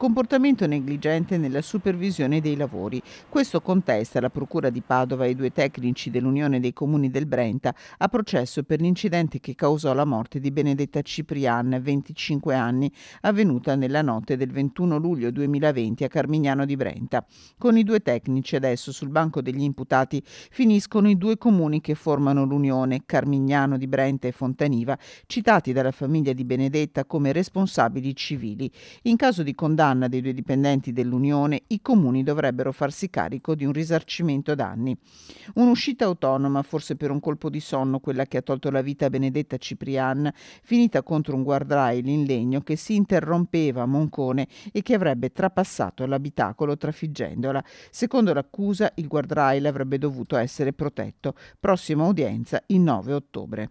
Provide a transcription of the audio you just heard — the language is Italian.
comportamento negligente nella supervisione dei lavori. Questo contesta la Procura di Padova e i due tecnici dell'Unione dei Comuni del Brenta a processo per l'incidente che causò la morte di Benedetta Ciprian, 25 anni, avvenuta nella notte del 21 luglio 2020 a Carmignano di Brenta. Con i due tecnici adesso sul banco degli imputati finiscono i due comuni che formano l'Unione, Carmignano di Brenta e Fontaniva, citati dalla famiglia di Benedetta come responsabili civili. In caso di condanna condanna dei due dipendenti dell'Unione, i comuni dovrebbero farsi carico di un risarcimento danni. Un'uscita autonoma, forse per un colpo di sonno, quella che ha tolto la vita a Benedetta Ciprian, finita contro un guardrail in legno che si interrompeva a Moncone e che avrebbe trapassato l'abitacolo trafiggendola. Secondo l'accusa, il guardrail avrebbe dovuto essere protetto. Prossima udienza il 9 ottobre.